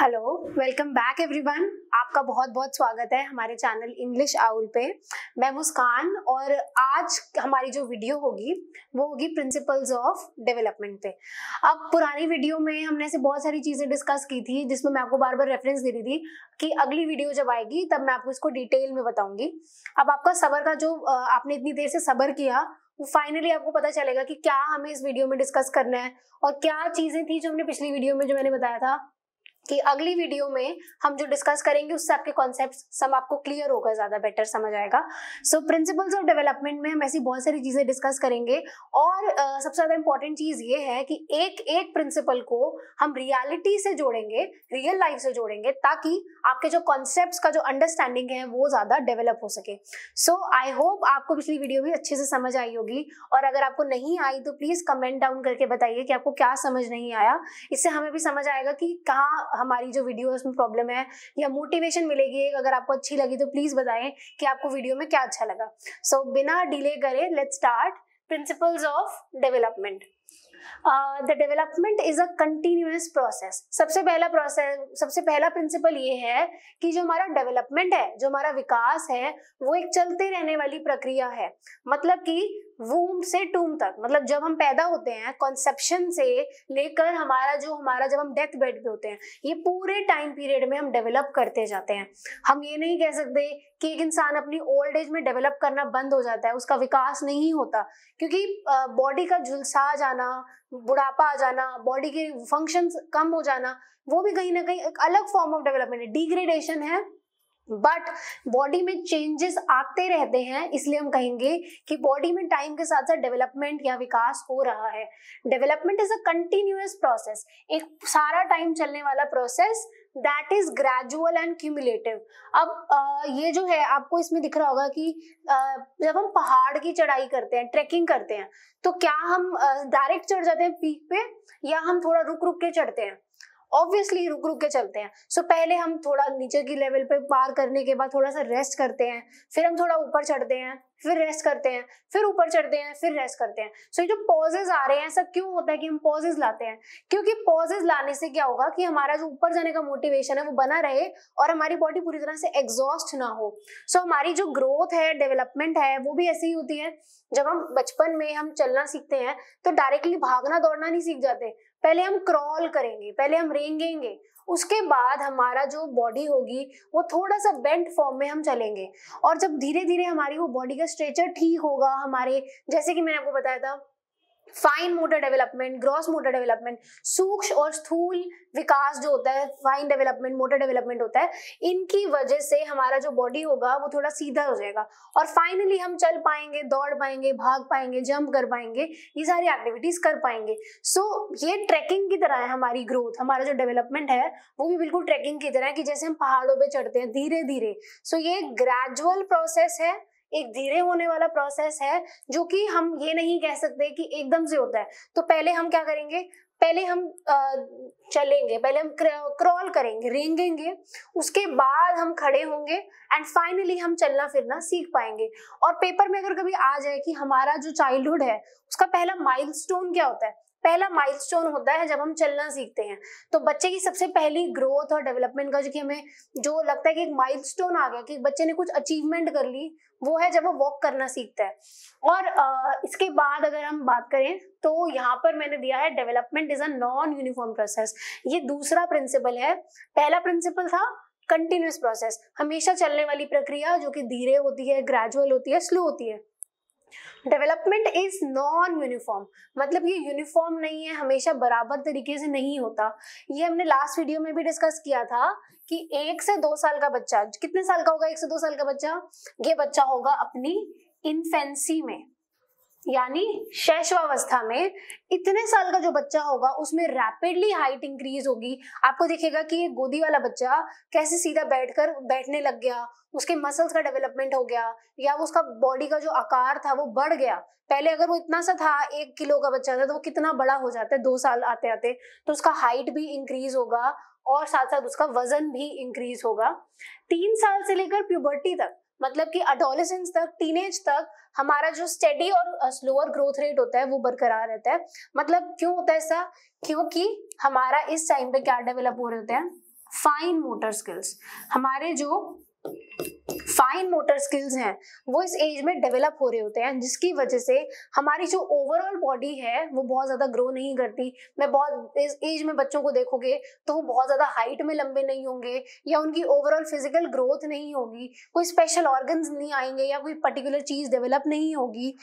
hello welcome back everyone आपका बहुत बहुत स्वागत है हमारे चैनल इंग्लिश आउल पे मैं मुस्कान और आज हमारी जो वीडियो होगी वो होगी प्रिंसिपल्स ऑफ डेवलपमेंट पे अब पुरानी वीडियो में हमने ऐसे बहुत सारी चीज़ें डिस्कस की थी जिसमें मैं आपको बार बार रेफरेंस दे रही थी कि अगली वीडियो जब आएगी तब मैं आपको इसको डिटेल में बताऊंगी अब आपका सबर का जो आपने इतनी देर से सबर किया वो फाइनली आपको पता चलेगा कि क्या हमें इस वीडियो में डिस्कस करना है और क्या चीज़ें थी जो हमने पिछली वीडियो में जो मैंने बताया था कि अगली वीडियो में हम जो डिस्कस करेंगे उससे आपके कॉन्सेप्ट सब आपको क्लियर होगा ज़्यादा बेटर समझ आएगा सो प्रिंसिपल्स ऑफ डेवलपमेंट में हम ऐसी बहुत सारी चीज़ें डिस्कस करेंगे और uh, सबसे ज़्यादा इंपॉर्टेंट चीज़ ये है कि एक एक प्रिंसिपल को हम रियलिटी से जोड़ेंगे रियल लाइफ से जोड़ेंगे ताकि आपके जो कॉन्सेप्ट का जो अंडरस्टैंडिंग है वो ज़्यादा डेवलप हो सके सो आई होप आपको पिछली वीडियो भी अच्छे से समझ आई होगी और अगर आपको नहीं आई तो प्लीज़ कमेंट डाउन करके बताइए कि आपको क्या समझ नहीं आया इससे हमें भी समझ आएगा कि कहाँ हमारी जो वीडियोस उसमें प्रॉब्लम है या मोटिवेशन मिलेगी अगर आपको अच्छी लगी तो प्लीज बताएं कि आपको वीडियो में क्या अच्छा लगा सो so, बिना डिले करे let start principles of development the development is a continuous process सबसे पहला प्रोसेस सबसे पहला प्रिंसिपल ये है कि जो हमारा डेवलपमेंट है जो हमारा विकास है वो एक चलते रहने वाली प्रक्रिया है मतलब कि वूम से टूम तक मतलब जब हम पैदा होते हैं कॉन्सेप्शन से लेकर हमारा जो हमारा जब हम डेथ बेड पे होते हैं ये पूरे टाइम पीरियड में हम डेवलप करते जाते हैं हम ये नहीं कह सकते कि एक इंसान अपनी ओल्ड एज में डेवलप करना बंद हो जाता है उसका विकास नहीं होता क्योंकि बॉडी का झुलसा जाना बुढ़ापा आ जाना बॉडी के फंक्शंस कम हो जाना वो भी कहीं ना कहीं एक अलग फॉर्म ऑफ डेवलपमेंट है डिग्रेडेशन है बट बॉडी में चेंजेस आते रहते हैं इसलिए हम कहेंगे कि बॉडी में टाइम के साथ साथ डेवलपमेंट या विकास हो रहा है development is a continuous process एक सारा टाइम चलने वाला process that is gradual and cumulative अब आ, ये जो है आपको इसमें दिख रहा होगा कि आ, जब हम पहाड़ की चढ़ाई करते हैं ट्रेकिंग करते हैं तो क्या हम डायरेक्ट चढ़ जाते हैं पीक पे या हम थोड़ा रुक रुक के चढ़ते हैं ऑब्वियसली रुक रुक के चलते हैं सो so, पहले हम थोड़ा नीचे की लेवल पे पार करने के बाद थोड़ा सा रेस्ट करते हैं फिर हम थोड़ा ऊपर चढ़ते हैं फिर रेस्ट करते हैं फिर ऊपर चढ़ते हैं फिर रेस्ट करते हैं सो so, ये जो पॉजेज आ रहे हैं ऐसा क्यों होता है कि हम पॉजेज लाते हैं क्योंकि पॉजेज लाने से क्या होगा कि हमारा जो ऊपर जाने का मोटिवेशन है वो बना रहे और हमारी बॉडी पूरी तरह से एग्जॉस्ट ना हो सो so, हमारी जो ग्रोथ है डेवलपमेंट है वो भी ऐसी ही होती है जब हम बचपन में हम चलना सीखते हैं तो डायरेक्टली भागना दौड़ना नहीं सीख जाते पहले हम क्रॉल करेंगे पहले हम रेंगेंगे उसके बाद हमारा जो बॉडी होगी वो थोड़ा सा बेंट फॉर्म में हम चलेंगे और जब धीरे धीरे हमारी वो बॉडी का स्ट्रेचर ठीक होगा हमारे जैसे कि मैंने आपको बताया था fine motor development gross motor development सूक्ष्म और स्थूल विकास जो होता है फाइन डेवलपमेंट मोटर डेवलपमेंट होता है इनकी वजह से हमारा जो बॉडी होगा वो थोड़ा सीधा हो जाएगा और फाइनली हम चल पाएंगे दौड़ पाएंगे भाग पाएंगे जंप कर पाएंगे ये सारी एक्टिविटीज कर पाएंगे सो so, ये ट्रैकिंग की तरह है हमारी ग्रोथ हमारा जो डेवलपमेंट है वो भी बिल्कुल ट्रैकिंग की तरह है कि जैसे हम पहाड़ों पर चढ़ते हैं धीरे धीरे सो so, ये ग्रेजुअल प्रोसेस है एक धीरे होने वाला प्रोसेस है जो कि हम ये नहीं कह सकते कि एकदम से होता है तो पहले हम क्या करेंगे पहले हम चलेंगे पहले हम क्रॉल करेंगे रेंगेंगे उसके बाद हम खड़े होंगे एंड फाइनली हम चलना फिरना सीख पाएंगे और पेपर में अगर कभी आ जाए कि हमारा जो चाइल्डहुड है उसका पहला माइलस्टोन क्या होता है पहला माइलस्टोन होता है जब हम चलना सीखते हैं तो बच्चे की सबसे पहली ग्रोथ और डेवलपमेंट का जो कि हमें जो लगता है कि एक माइलस्टोन आ गया कि बच्चे ने कुछ अचीवमेंट कर ली वो है जब वो वॉक करना सीखता है और इसके बाद अगर हम बात करें तो यहाँ पर मैंने दिया है development is a non uniform process ये दूसरा प्रिंसिपल है पहला प्रिंसिपल था कंटिन्यूस प्रोसेस हमेशा चलने वाली प्रक्रिया जो कि धीरे होती है ग्रेजुअल होती है स्लो होती है डेवलपमेंट इज नॉन यूनिफॉर्म मतलब ये यूनिफॉर्म नहीं है हमेशा बराबर तरीके से नहीं होता ये हमने लास्ट वीडियो में भी डिस्कस किया था कि एक से दो साल का बच्चा कितने साल का होगा एक से दो साल का बच्चा ये बच्चा होगा अपनी इन्फेंसी में यानी शैशवावस्था में इतने साल का जो बच्चा होगा उसमें रैपिडली हाइट इंक्रीज होगी आपको देखेगा कि ये गोदी वाला बच्चा कैसे सीधा बैठकर बैठने लग गया उसके मसल्स का डेवलपमेंट हो गया या उसका बॉडी का जो आकार था वो बढ़ गया पहले अगर वो इतना सा था एक किलो का बच्चा था तो वो कितना बड़ा हो जाता है दो साल आते आते तो उसका हाइट भी इंक्रीज होगा और साथ साथ उसका वजन भी इंक्रीज होगा तीन साल से लेकर प्यूबर्टी तक मतलब कि अडोलेसेंस तक टीनेज तक हमारा जो स्टेडी और स्लोअर ग्रोथ रेट होता है वो बरकरार रहता है मतलब क्यों होता है ऐसा क्योंकि हमारा इस टाइम पे क्या डेवलप हो रहे होते हैं फाइन मोटर स्किल्स हमारे जो फाइन मोटर स्किल्स हैं वो इस एज में डेवलप हो रहे होते हैं जिसकी वजह से हमारी जो ओवरऑल बॉडी है वो बहुत ज़्यादा ग्रो नहीं करती मैं बहुत इस एज में बच्चों को देखोगे तो वो बहुत ज़्यादा हाइट में लंबे नहीं होंगे या उनकी ओवरऑल फिजिकल ग्रोथ नहीं होगी कोई स्पेशल ऑर्गन नहीं आएंगे या कोई पर्टिकुलर चीज़ डेवलप नहीं होगी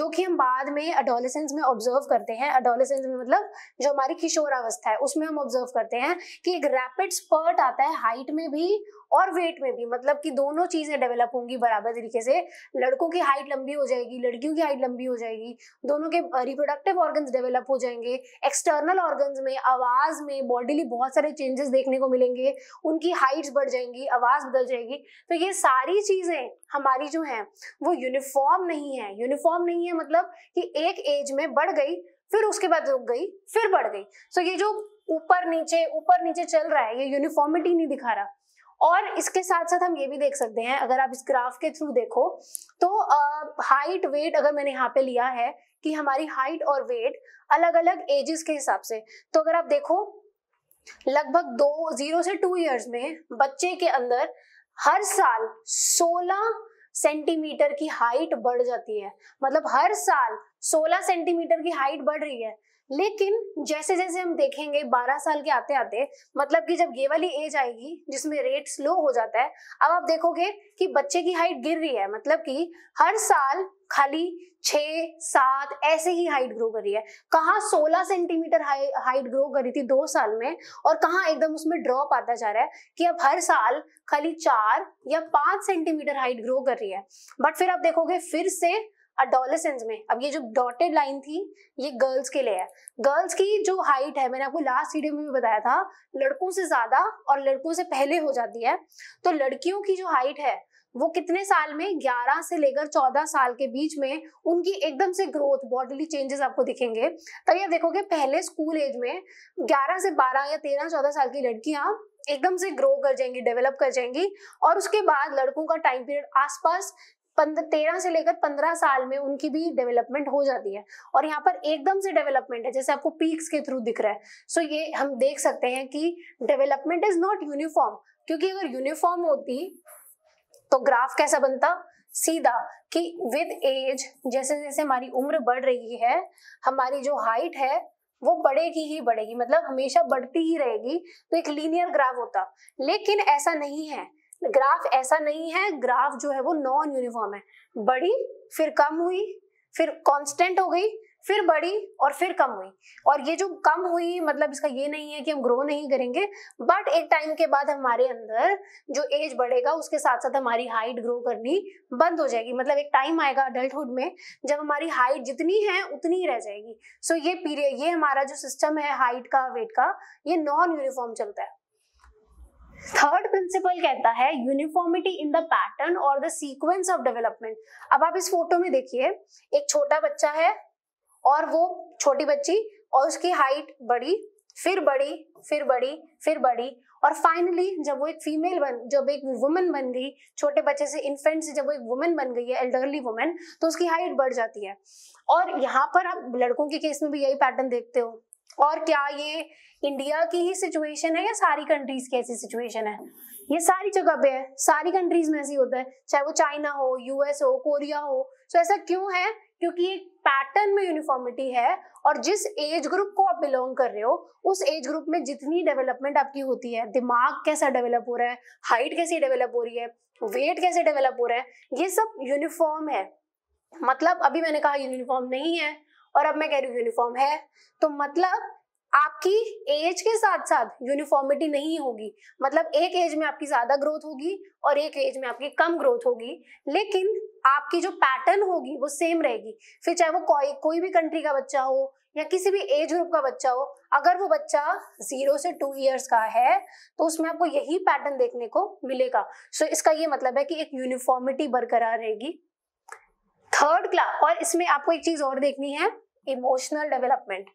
जो कि हम बाद में अडोलेसेंस में ऑब्जर्व करते हैं अडोलेसेंस में मतलब जो हमारी किशोरावस्था है उसमें हम ऑब्जर्व करते हैं कि एक रैपिड स्पर्ट आता है हाइट में भी और वेट में भी मतलब कि दोनों चीज़ें डेवलप होंगी बराबर तरीके से लड़कों की हाइट लंबी हो जाएगी लड़कियों की हाइट लंबी हो जाएगी दोनों के रिप्रोडक्टिव ऑर्गन डेवलप हो जाएंगे एक्सटर्नल ऑर्गन में आवाज में बॉडीली बहुत सारे चेंजेस देखने को मिलेंगे उनकी हाइट्स बढ़ जाएंगी आवाज बदल जाएगी तो ये सारी चीजें हमारी जो है वो यूनिफॉर्म नहीं है यूनिफॉर्म नहीं है मतलब कि एक एज में बढ़ गई फिर उसके बाद रुक गई फिर बढ़ गई सो so ये जो ऊपर नीचे ऊपर नीचे चल रहा है ये यूनिफॉर्मिटी नहीं दिखा रहा और इसके साथ साथ हम ये भी देख सकते हैं अगर आप इस ग्राफ के थ्रू देखो तो हाइट वेट अगर मैंने यहाँ पे लिया है कि हमारी हाइट और वेट अलग अलग एजेस के हिसाब से तो अगर आप देखो लगभग दो जीरो से टू इयर्स में बच्चे के अंदर हर साल सोलह सेंटीमीटर की हाइट बढ़ जाती है मतलब हर साल 16 सेंटीमीटर की हाइट बढ़ रही है लेकिन जैसे जैसे हम देखेंगे 12 साल के आते आते मतलब कि जब ये वाली एज आएगी जिसमें रेट स्लो हो जाता है अब आप देखोगे कि बच्चे की हाइट गिर रही है मतलब कि हर साल खाली छ सात ऐसे ही हाइट ग्रो कर रही है कहाँ सोलह सेंटीमीटर हाइट ग्रो करी थी दो साल में और कहाँ एकदम उसमें ड्रॉप आता जा रहा है कि अब हर साल खाली चार या पांच सेंटीमीटर हाइट ग्रो कर रही है बट फिर आप देखोगे फिर से अडोलेसेंस में अब ये जो डॉटेड लाइन थी ये गर्ल्स के लिए है गर्ल्स की जो हाइट है मैंने आपको लास्ट वीडियो में भी बताया था लड़कों से ज्यादा और लड़कों से पहले हो जाती है तो लड़कियों की जो हाइट है वो कितने साल में 11 से लेकर 14 साल के बीच में उनकी एकदम से ग्रोथ बॉडीली चेंजेस आपको दिखेंगे तब तो ये देखोगे पहले स्कूल एज में 11 से 12 या 13 14 साल की लड़कियां एकदम से ग्रो कर जाएंगी डेवलप कर जाएंगी और उसके बाद लड़कों का टाइम पीरियड आसपास तेरह से लेकर पंद्रह साल में उनकी भी डेवलपमेंट हो जाती है और यहाँ पर एकदम से डेवलपमेंट है जैसे आपको पीक्स के थ्रू दिख रहा है सो ये हम देख सकते हैं कि डेवलपमेंट इज नॉट यूनिफॉर्म क्योंकि अगर यूनिफॉर्म होती तो ग्राफ कैसा बनता सीधा कि विद एज जैसे जैसे हमारी उम्र बढ़ रही है हमारी जो हाइट है वो बढ़ेगी ही बढ़ेगी मतलब हमेशा बढ़ती ही रहेगी तो एक लीनियर ग्राफ होता लेकिन ऐसा नहीं है ग्राफ ऐसा नहीं है ग्राफ जो है वो नॉन यूनिफॉर्म है बड़ी फिर कम हुई फिर कांस्टेंट हो गई फिर बढ़ी और फिर कम हुई और ये जो कम हुई मतलब इसका ये नहीं है कि हम ग्रो नहीं करेंगे बट एक टाइम के बाद हमारे अंदर जो एज बढ़ेगा उसके साथ साथ हमारी हाइट ग्रो करनी बंद हो जाएगी मतलब एक टाइम आएगा अडल्टहुड में जब हमारी हाइट जितनी है उतनी ही रह जाएगी सो ये पीरियड ये हमारा जो सिस्टम है हाइट का वेट का ये नॉन यूनिफॉर्म चलता है थर्ड प्रिंसिपल कहता है यूनिफॉर्मिटी इन द पैटर्न और द सीक्वेंस ऑफ डेवलपमेंट अब आप इस फोटो में देखिए एक छोटा बच्चा है और वो छोटी बच्ची और उसकी हाइट बड़ी फिर बड़ी फिर बड़ी फिर बड़ी और फाइनली जब वो एक फीमेल बन जब एक वुमन बन गई छोटे बच्चे से इन्फेंट से जब वो एक वुमन बन गई है एल्डरली वुमन तो उसकी हाइट बढ़ जाती है और यहाँ पर आप लड़कों के केस में भी यही पैटर्न देखते हो और क्या ये इंडिया की ही सिचुएशन है या सारी कंट्रीज की ऐसी सिचुएशन है ये सारी जगह पे है सारी कंट्रीज में ऐसी होता है चाहे वो चाइना हो यूएस हो कोरिया हो तो ऐसा क्यों है क्योंकि एक पैटर्न में यूनिफॉर्मिटी है और जिस एज ग्रुप को आप बिलोंग कर रहे हो उस एज ग्रुप में जितनी डेवलपमेंट आपकी होती है दिमाग कैसा डेवलप हो रहा है हाइट कैसी डेवलप हो रही है वेट कैसे डेवलप हो रहा है ये सब यूनिफॉर्म है मतलब अभी मैंने कहा यूनिफॉर्म नहीं है और अब मैं कह रही हूँ यूनिफॉर्म है तो मतलब आपकी एज के साथ साथ यूनिफॉर्मिटी नहीं होगी मतलब एक एज में आपकी ज्यादा ग्रोथ होगी और एक एज में आपकी कम ग्रोथ होगी लेकिन आपकी जो पैटर्न होगी वो सेम रहेगी फिर चाहे वो कोई कोई भी कंट्री का बच्चा हो या किसी भी एज ग्रुप का बच्चा हो अगर वो बच्चा जीरो से टू इयर्स का है तो उसमें आपको यही पैटर्न देखने को मिलेगा सो so, इसका ये मतलब है कि एक यूनिफॉर्मिटी बरकरार रहेगी थर्ड क्लास और इसमें आपको एक चीज और देखनी है emotional development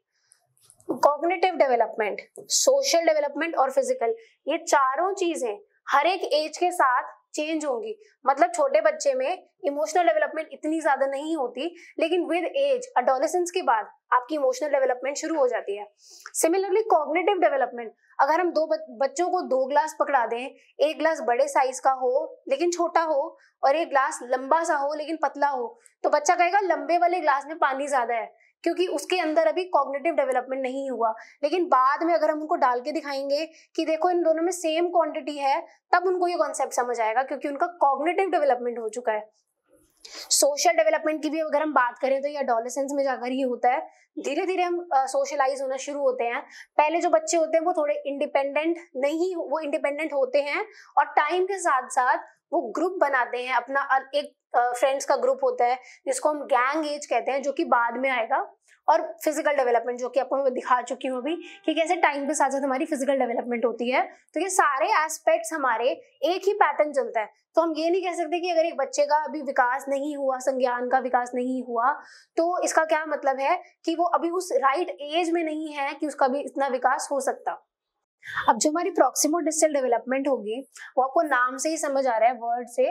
cognitive development social development और फिजिकल ये चारों चीजें हर एक एज के साथ चेंज होंगी मतलब छोटे बच्चे में इमोशनल डेवलपमेंट इतनी ज्यादा नहीं होती लेकिन विद एज अडोलेसेंस के बाद आपकी इमोशनल डेवलपमेंट शुरू हो जाती है सिमिलरली कॉग्नेटिव डेवलपमेंट अगर हम दो बच्चों को दो ग्लास पकड़ा दें एक ग्लास बड़े साइज का हो लेकिन छोटा हो और एक ग्लास लंबा सा हो लेकिन पतला हो तो बच्चा कहेगा लंबे वाले ग्लास में पानी ज्यादा है क्योंकि उसके अंदर अभी कॉग्नेटिव डेवलपमेंट नहीं हुआ लेकिन बाद में अगर हम उनको डाल के दिखाएंगे कि देखो इन दोनों में सेम क्वांटिटी है तब उनको ये कॉन्सेप्ट समझ आएगा क्योंकि उनका कॉग्नेटिव डेवलपमेंट हो चुका है सोशल डेवलपमेंट की भी अगर हम बात करें तो ये अडोलेसेंस में जाकर ही होता है धीरे धीरे हम सोशलाइज uh, होना शुरू होते हैं पहले जो बच्चे होते हैं वो थोड़े इंडिपेंडेंट नहीं वो इंडिपेंडेंट होते हैं और टाइम के साथ साथ वो ग्रुप बनाते हैं अपना एक फ्रेंड्स का ग्रुप होता है जिसको हम गैंग एज कहते हैं जो कि बाद में आएगा और फिजिकल डेवलपमेंट जो कि आपको मैं दिखा चुकी हूँ अभी कि कैसे टाइम के साथ साथ हमारी फिजिकल डेवलपमेंट होती है तो ये सारे एस्पेक्ट्स हमारे एक ही पैटर्न चलता है तो हम ये नहीं कह सकते कि अगर एक बच्चे का अभी विकास नहीं हुआ संज्ञान का विकास नहीं हुआ तो इसका क्या मतलब है कि वो अभी उस राइट right एज में नहीं है कि उसका भी इतना विकास हो सकता अब जो हमारी प्रोक्सीमो डिजिटल डेवलपमेंट होगी वो आपको नाम से ही समझ आ रहा है वर्ड से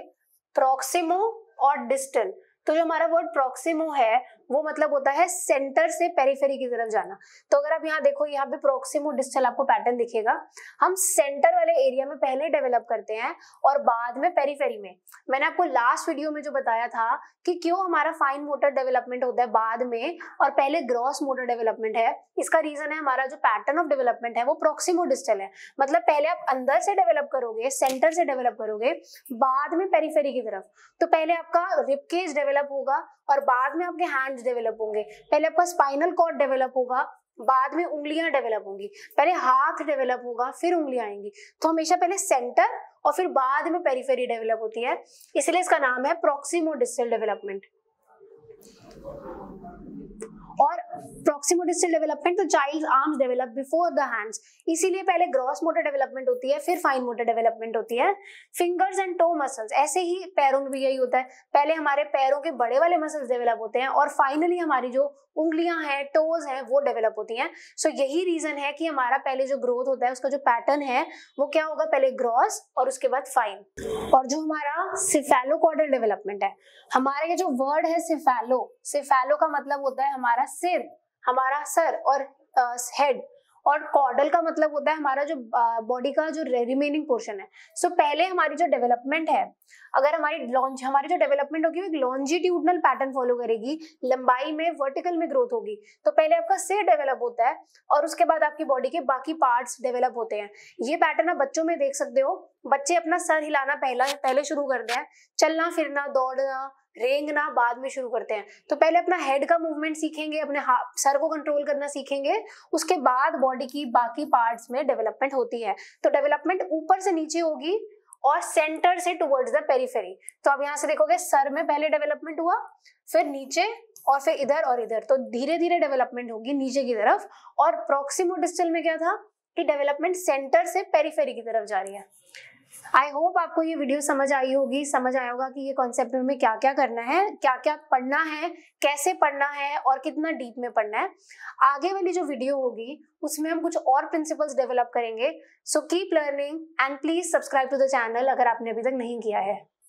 प्रोक्सीमो और डिस्टल तो जो हमारा वर्ड प्रोक्सीमो है वो मतलब होता है सेंटर से पेरीफेरी की तरफ जाना तो अगर आप यहाँ देखो यहाँ पे प्रोक्सिमो डिस्टल आपको पैटर्न दिखेगा हम सेंटर वाले एरिया में पहले डेवलप करते हैं और बाद में पेरीफेरी में मैंने आपको लास्ट वीडियो में जो बताया था कि क्यों हमारा फाइन मोटर डेवलपमेंट होता है बाद में और पहले ग्रॉस मोटर डेवलपमेंट है इसका रीजन है हमारा जो पैटर्न ऑफ डेवलपमेंट है वो प्रोक्सिमो डिस्टल है मतलब पहले आप अंदर से डेवलप करोगे सेंटर से डेवलप करोगे बाद में पेरीफेरी की तरफ तो पहले आपका रिपकेज डेवलप होगा और बाद में आपके हैंड डेवलप होंगे पहले आपका स्पाइनल कॉर्ड डेवलप होगा बाद में उंगलियां डेवलप होंगी पहले हाथ डेवलप होगा फिर उंगलियां आएंगी तो हमेशा पहले सेंटर और फिर बाद में पेरीफेरी डेवलप होती है इसलिए इसका नाम है प्रोक्सीमो डिस्टल डेवलपमेंट और प्रोक्सीमोडिस्टल डेवलपमेंट तो child arms develop before the hands इसीलिए पहले ग्रॉस मोटर डेवलपमेंट होती है फिर फाइन मोटर डेवलपमेंट होती है फिंगर्स एंड टो मसल्स ऐसे ही पैरों में भी यही होता है पहले हमारे पैरों के बड़े वाले मसल्स डेवलप होते हैं और फाइनली हमारी जो उंगलियां हैं टोज हैं वो डेवलप होती हैं सो so, यही रीजन है कि हमारा पहले जो ग्रोथ होता है उसका जो पैटर्न है वो क्या होगा पहले ग्रॉस और उसके बाद फाइन और जो हमारा सिफेलोकॉर्डल डेवलपमेंट है हमारे ये जो वर्ड है सिफेलो सिफेलो का मतलब होता है हमारा सिर हमारा सर और हेड uh, और कॉर्डल का मतलब होता है हमारा जो बॉडी का जो रिमेनिंग पोर्शन है सो so, पहले हमारी जो डेवलपमेंट है अगर हमारी लॉन्च हमारी जो डेवलपमेंट होगी वो एक लॉन्जिट्यूडनल पैटर्न फॉलो करेगी लंबाई में वर्टिकल में ग्रोथ होगी तो पहले आपका सिर डेवलप होता है और उसके बाद आपकी बॉडी के बाकी पार्ट्स डेवलप होते हैं ये पैटर्न आप बच्चों में देख सकते हो बच्चे अपना सर हिलाना पहला पहले शुरू करते हैं चलना फिरना दौड़ना रेंगना बाद में शुरू करते हैं तो पहले अपना हेड का मूवमेंट सीखेंगे अपने सर को कंट्रोल करना सीखेंगे उसके बाद बॉडी की बाकी पार्ट्स में डेवलपमेंट होती है तो डेवलपमेंट ऊपर से नीचे होगी और सेंटर से टुवर्ड्स द पेरीफेरी तो आप यहाँ से देखोगे सर में पहले डेवलपमेंट हुआ फिर नीचे और फिर इधर और इधर तो धीरे धीरे डेवलपमेंट होगी नीचे की तरफ और प्रोक्सीमो डिस्टल में क्या था कि डेवलपमेंट सेंटर से पेरीफेरी की तरफ जा रही है आई होप आपको ये वीडियो समझ आई होगी समझ आया होगा कि ये कॉन्सेप्ट में हमें क्या क्या करना है क्या क्या पढ़ना है कैसे पढ़ना है और कितना डीप में पढ़ना है आगे वाली जो वीडियो होगी उसमें हम कुछ और प्रिंसिपल्स डेवलप करेंगे so keep learning and please subscribe to the channel अगर आपने अभी तक नहीं किया है